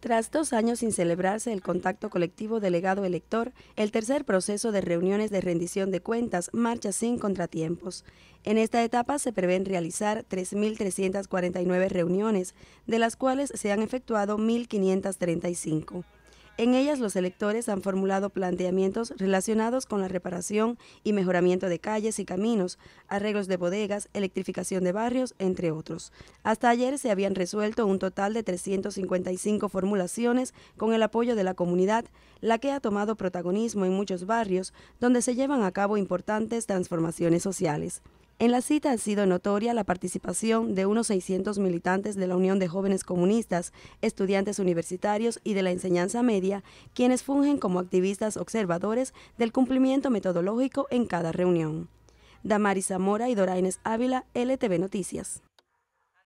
Tras dos años sin celebrarse el contacto colectivo delegado elector, el tercer proceso de reuniones de rendición de cuentas marcha sin contratiempos. En esta etapa se prevén realizar 3.349 reuniones, de las cuales se han efectuado 1.535. En ellas los electores han formulado planteamientos relacionados con la reparación y mejoramiento de calles y caminos, arreglos de bodegas, electrificación de barrios, entre otros. Hasta ayer se habían resuelto un total de 355 formulaciones con el apoyo de la comunidad, la que ha tomado protagonismo en muchos barrios donde se llevan a cabo importantes transformaciones sociales. En la cita ha sido notoria la participación de unos 600 militantes de la Unión de Jóvenes Comunistas, estudiantes universitarios y de la enseñanza media, quienes fungen como activistas observadores del cumplimiento metodológico en cada reunión. Damaris Zamora y Doraines Ávila, LTV Noticias.